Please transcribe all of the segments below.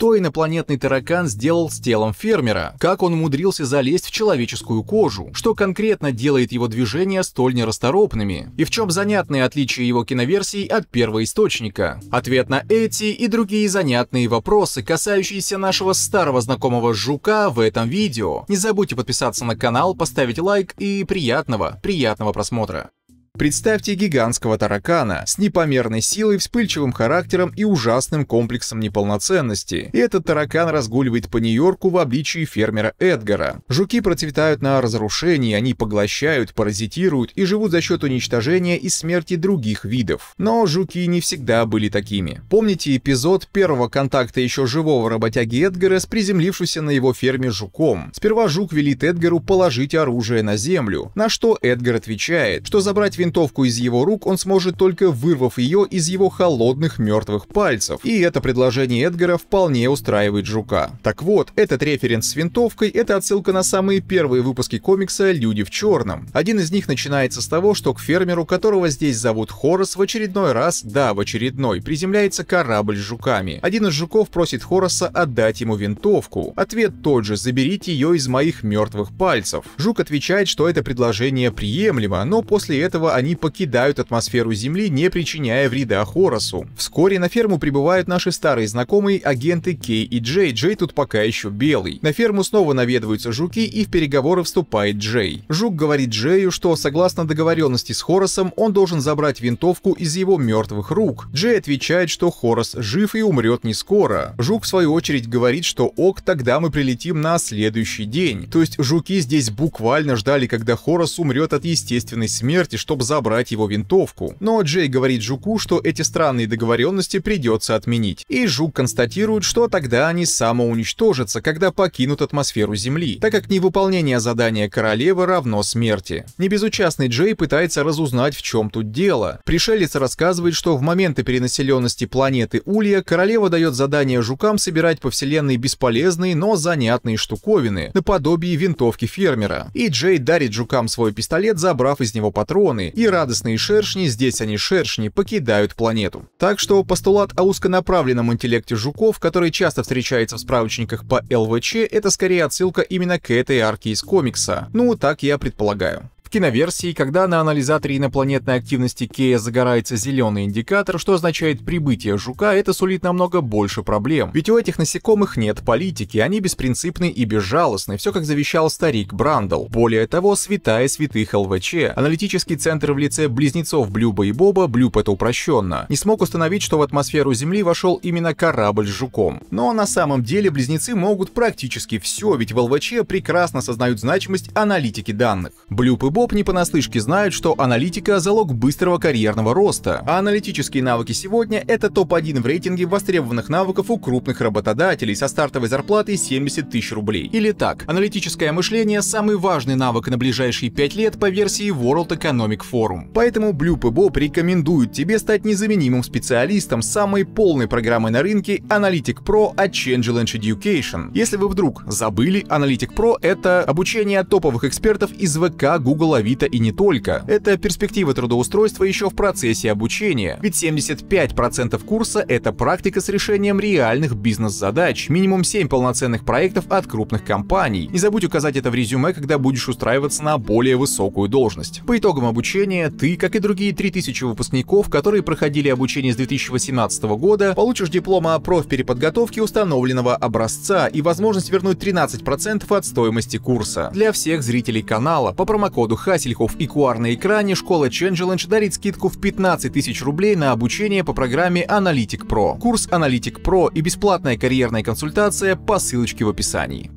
Что инопланетный таракан сделал с телом фермера? Как он умудрился залезть в человеческую кожу? Что конкретно делает его движения столь нерасторопными? И в чем занятные отличия его киноверсий от первоисточника? Ответ на эти и другие занятные вопросы, касающиеся нашего старого знакомого жука в этом видео. Не забудьте подписаться на канал, поставить лайк и приятного, приятного просмотра. Представьте гигантского таракана с непомерной силой, вспыльчивым характером и ужасным комплексом неполноценности. И этот таракан разгуливает по Нью-Йорку в обличии фермера Эдгара. Жуки процветают на разрушении, они поглощают, паразитируют и живут за счет уничтожения и смерти других видов. Но жуки не всегда были такими. Помните эпизод первого контакта еще живого работяги Эдгара с приземлившимся на его ферме жуком? Сперва жук велит Эдгару положить оружие на землю, на что Эдгар отвечает, что забрать винтовку винтовку из его рук он сможет только вырвав ее из его холодных мертвых пальцев. И это предложение Эдгара вполне устраивает Жука. Так вот, этот референс с винтовкой — это отсылка на самые первые выпуски комикса «Люди в черном». Один из них начинается с того, что к фермеру, которого здесь зовут Хорос, в очередной раз, да, в очередной, приземляется корабль с жуками. Один из жуков просит Хороса отдать ему винтовку. Ответ тот же — заберите ее из моих мертвых пальцев. Жук отвечает, что это предложение приемлемо, но после этого они покидают атмосферу Земли, не причиняя вреда Хоросу. Вскоре на ферму прибывают наши старые знакомые агенты Кей и Джей. Джей тут пока еще белый. На ферму снова наведываются жуки и в переговоры вступает Джей. Жук говорит Джею, что согласно договоренности с Хоросом, он должен забрать винтовку из его мертвых рук. Джей отвечает, что Хорос жив и умрет не скоро. Жук в свою очередь говорит, что ок, тогда мы прилетим на следующий день. То есть жуки здесь буквально ждали, когда Хорос умрет от естественной смерти, чтобы чтобы забрать его винтовку. Но Джей говорит Жуку, что эти странные договоренности придется отменить. И Жук констатирует, что тогда они самоуничтожатся, когда покинут атмосферу Земли, так как невыполнение задания королевы равно смерти. Небезучастный Джей пытается разузнать, в чем тут дело. Пришелец рассказывает, что в моменты перенаселенности планеты Улья королева дает задание жукам собирать по вселенной бесполезные, но занятные штуковины, наподобие винтовки фермера. И Джей дарит жукам свой пистолет, забрав из него патроны, и радостные шершни, здесь они шершни, покидают планету. Так что постулат о узконаправленном интеллекте жуков, который часто встречается в справочниках по ЛВЧ, это скорее отсылка именно к этой арке из комикса. Ну, так я предполагаю киноверсии, когда на анализаторе инопланетной активности Кея загорается зеленый индикатор, что означает прибытие жука, это сулит намного больше проблем. Ведь у этих насекомых нет политики, они беспринципны и безжалостны, все как завещал старик Брандл. Более того, святая святых ЛВЧ, аналитический центр в лице близнецов Блюба и Боба, Блюб это упрощенно, не смог установить, что в атмосферу Земли вошел именно корабль с жуком. Но на самом деле близнецы могут практически все, ведь в ЛВЧ прекрасно сознают значимость аналитики данных. Блюб и Боб Боб не понаслышке знают, что аналитика – залог быстрого карьерного роста, а аналитические навыки сегодня – это топ-1 в рейтинге востребованных навыков у крупных работодателей со стартовой зарплатой 70 тысяч рублей. Или так, аналитическое мышление – самый важный навык на ближайшие 5 лет по версии World Economic Forum. Поэтому Блюп и Боб рекомендуют тебе стать незаменимым специалистом самой полной программой на рынке Analytic Pro от ChangeLange Education. Если вы вдруг забыли, Analytic Pro – это обучение топовых экспертов из ВК, Google деловито и не только. Это перспективы трудоустройства еще в процессе обучения, ведь 75% курса — это практика с решением реальных бизнес-задач, минимум 7 полноценных проектов от крупных компаний. Не забудь указать это в резюме, когда будешь устраиваться на более высокую должность. По итогам обучения ты, как и другие 3000 выпускников, которые проходили обучение с 2018 года, получишь диплом о профпереподготовке установленного образца и возможность вернуть 13% от стоимости курса. Для всех зрителей канала по промокоду Хасельхов и Куар на экране, школа Changelange дарит скидку в 15 тысяч рублей на обучение по программе Аналитик Про. Курс Аналитик Про и бесплатная карьерная консультация по ссылочке в описании.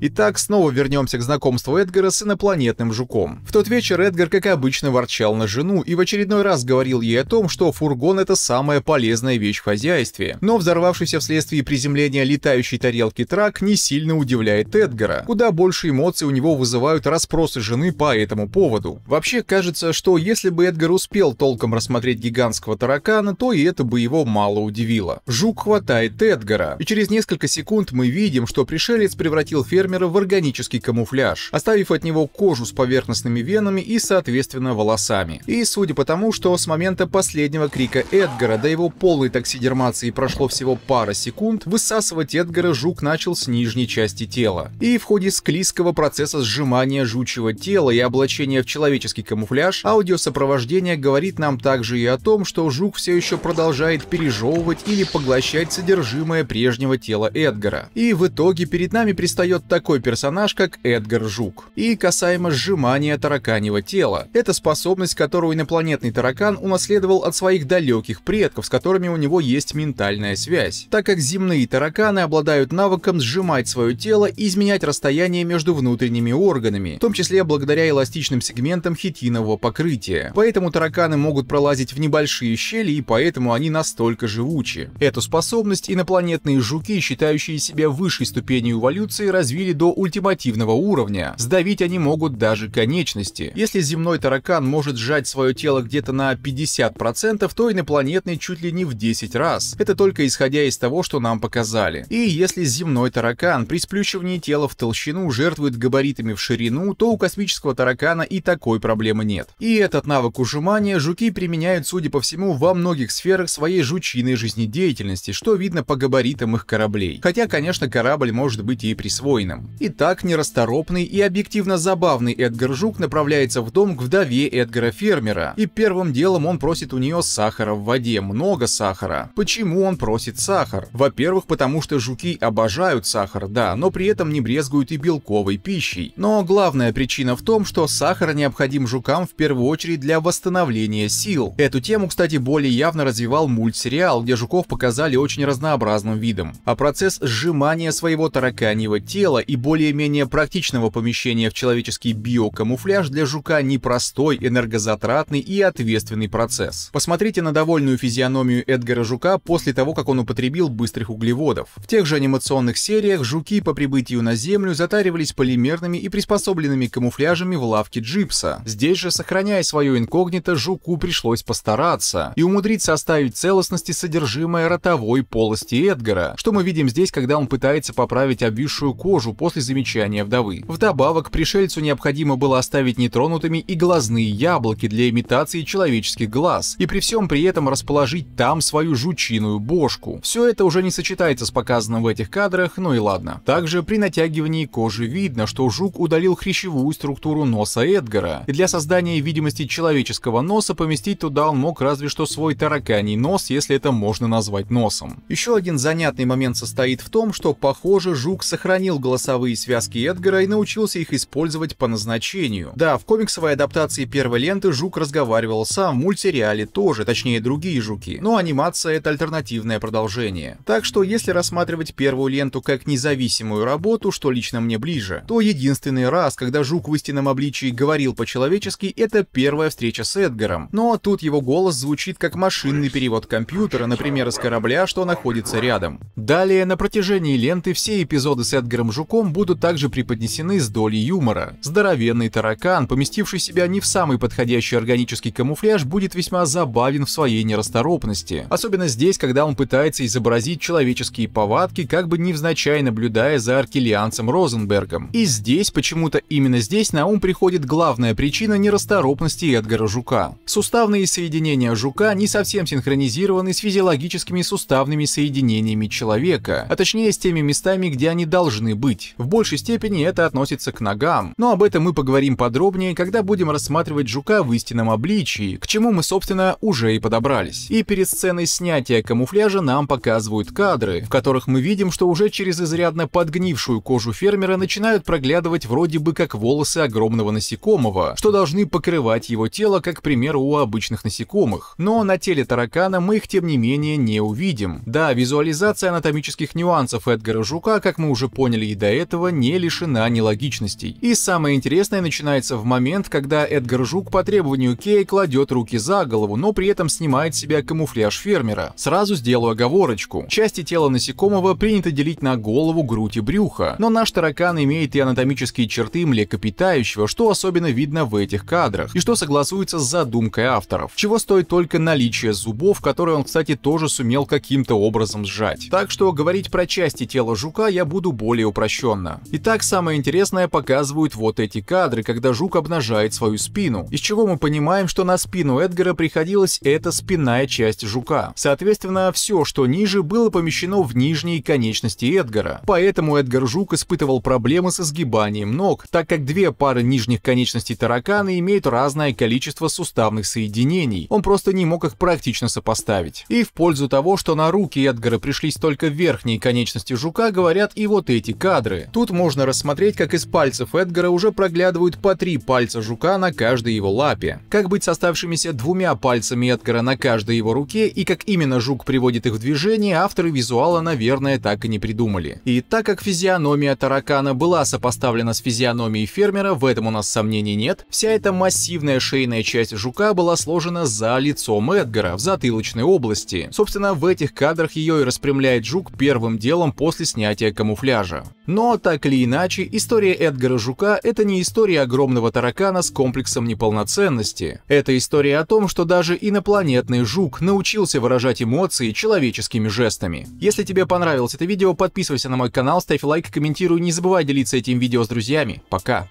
Итак, снова вернемся к знакомству Эдгара с инопланетным жуком. В тот вечер Эдгар, как обычно, ворчал на жену и в очередной раз говорил ей о том, что фургон — это самая полезная вещь в хозяйстве. Но взорвавшийся вследствие приземления летающей тарелки трак не сильно удивляет Эдгара. Куда больше эмоций у него вызывают расспросы жены по этому поводу. Вообще, кажется, что если бы Эдгар успел толком рассмотреть гигантского таракана, то и это бы его мало удивило. Жук хватает Эдгара, и через несколько секунд мы видим, что пришелец превратил ферму фермера в органический камуфляж, оставив от него кожу с поверхностными венами и, соответственно, волосами. И судя по тому, что с момента последнего крика Эдгара до его полной токсидермации прошло всего пара секунд, высасывать Эдгара жук начал с нижней части тела. И в ходе склизкого процесса сжимания жучьего тела и облачения в человеческий камуфляж, аудиосопровождение говорит нам также и о том, что жук все еще продолжает пережевывать или поглощать содержимое прежнего тела Эдгара. И в итоге перед нами предстает так такой персонаж, как Эдгар Жук. И касаемо сжимания тараканьего тела. Это способность, которую инопланетный таракан унаследовал от своих далеких предков, с которыми у него есть ментальная связь. Так как земные тараканы обладают навыком сжимать свое тело и изменять расстояние между внутренними органами, в том числе благодаря эластичным сегментам хитинового покрытия. Поэтому тараканы могут пролазить в небольшие щели и поэтому они настолько живучи. Эту способность инопланетные жуки, считающие себя высшей ступенью эволюции, развили довели до ультимативного уровня. Сдавить они могут даже конечности. Если земной таракан может сжать свое тело где-то на 50%, то инопланетный чуть ли не в 10 раз. Это только исходя из того, что нам показали. И если земной таракан при сплющивании тела в толщину жертвует габаритами в ширину, то у космического таракана и такой проблемы нет. И этот навык ужимания жуки применяют, судя по всему, во многих сферах своей жучиной жизнедеятельности, что видно по габаритам их кораблей. Хотя, конечно, корабль может быть и присвоенным. Джеком. И так нерасторопный и объективно забавный Эдгар Жук направляется в дом к вдове Эдгара Фермера, и первым делом он просит у нее сахара в воде, много сахара. Почему он просит сахар? Во-первых, потому что жуки обожают сахар, да, но при этом не брезгуют и белковой пищей. Но главная причина в том, что сахар необходим жукам в первую очередь для восстановления сил. Эту тему, кстати, более явно развивал мультсериал, где жуков показали очень разнообразным видом. А процесс сжимания своего тараканьего тела и более-менее практичного помещения в человеческий биокамуфляж для жука непростой, энергозатратный и ответственный процесс. Посмотрите на довольную физиономию Эдгара Жука после того, как он употребил быстрых углеводов. В тех же анимационных сериях жуки по прибытию на Землю затаривались полимерными и приспособленными камуфляжами в лавке джипса. Здесь же, сохраняя свое инкогнито, жуку пришлось постараться и умудриться оставить целостности содержимое ротовой полости Эдгара, что мы видим здесь, когда он пытается поправить обвисшую кожу мужу после замечания вдовы. Вдобавок, пришельцу необходимо было оставить нетронутыми и глазные яблоки для имитации человеческих глаз, и при всем при этом расположить там свою жучиную бошку. Все это уже не сочетается с показанным в этих кадрах, ну и ладно. Также при натягивании кожи видно, что жук удалил хрящевую структуру носа Эдгара, и для создания видимости человеческого носа поместить туда он мог разве что свой тараканий нос, если это можно назвать носом. Еще один занятный момент состоит в том, что, похоже, жук сохранил голосование голосовые связки Эдгара и научился их использовать по назначению. Да, в комиксовой адаптации первой ленты жук разговаривал сам, в мультсериале тоже, точнее другие жуки, но анимация это альтернативное продолжение. Так что если рассматривать первую ленту как независимую работу, что лично мне ближе, то единственный раз, когда жук в истинном обличии говорил по-человечески, это первая встреча с Эдгаром. Но тут его голос звучит как машинный перевод компьютера, например, из корабля, что находится рядом. Далее, на протяжении ленты все эпизоды с Эдгаром Жуком Сурком будут также преподнесены с долей юмора. Здоровенный таракан, поместивший себя не в самый подходящий органический камуфляж, будет весьма забавен в своей нерасторопности. Особенно здесь, когда он пытается изобразить человеческие повадки, как бы невзначай наблюдая за аркелианцем Розенбергом. И здесь, почему-то именно здесь, на ум приходит главная причина нерасторопности Эдгара Жука. Суставные соединения Жука не совсем синхронизированы с физиологическими суставными соединениями человека, а точнее с теми местами, где они должны быть ходить. В большей степени это относится к ногам, но об этом мы поговорим подробнее, когда будем рассматривать жука в истинном обличии, к чему мы, собственно, уже и подобрались. И перед сценой снятия камуфляжа нам показывают кадры, в которых мы видим, что уже через изрядно подгнившую кожу фермера начинают проглядывать вроде бы как волосы огромного насекомого, что должны покрывать его тело, как, к примеру, у обычных насекомых. Но на теле таракана мы их, тем не менее, не увидим. Да, визуализация анатомических нюансов Эдгара Жука, как мы уже поняли и до этого не лишена нелогичностей. И самое интересное начинается в момент, когда Эдгар Жук по требованию Кей кладет руки за голову, но при этом снимает с себя камуфляж фермера. Сразу сделаю оговорочку. Части тела насекомого принято делить на голову, грудь и брюхо. Но наш таракан имеет и анатомические черты млекопитающего, что особенно видно в этих кадрах, и что согласуется с задумкой авторов. Чего стоит только наличие зубов, которые он, кстати, тоже сумел каким-то образом сжать. Так что говорить про части тела жука я буду более упрощенно сокращенно. Итак, самое интересное показывают вот эти кадры, когда жук обнажает свою спину. Из чего мы понимаем, что на спину Эдгара приходилась эта спинная часть жука. Соответственно, все, что ниже, было помещено в нижние конечности Эдгара. Поэтому Эдгар Жук испытывал проблемы со сгибанием ног, так как две пары нижних конечностей таракана имеют разное количество суставных соединений. Он просто не мог их практично сопоставить. И в пользу того, что на руки Эдгара пришлись только верхние конечности жука, говорят и вот эти кадры кадры. Тут можно рассмотреть, как из пальцев Эдгара уже проглядывают по три пальца жука на каждой его лапе. Как быть с оставшимися двумя пальцами Эдгара на каждой его руке и как именно жук приводит их в движение, авторы визуала, наверное, так и не придумали. И так как физиономия таракана была сопоставлена с физиономией фермера, в этом у нас сомнений нет, вся эта массивная шейная часть жука была сложена за лицом Эдгара в затылочной области. Собственно, в этих кадрах ее и распрямляет жук первым делом после снятия камуфляжа. Но, так или иначе, история Эдгара Жука — это не история огромного таракана с комплексом неполноценности. Это история о том, что даже инопланетный жук научился выражать эмоции человеческими жестами. Если тебе понравилось это видео, подписывайся на мой канал, ставь лайк, комментируй, не забывай делиться этим видео с друзьями. Пока!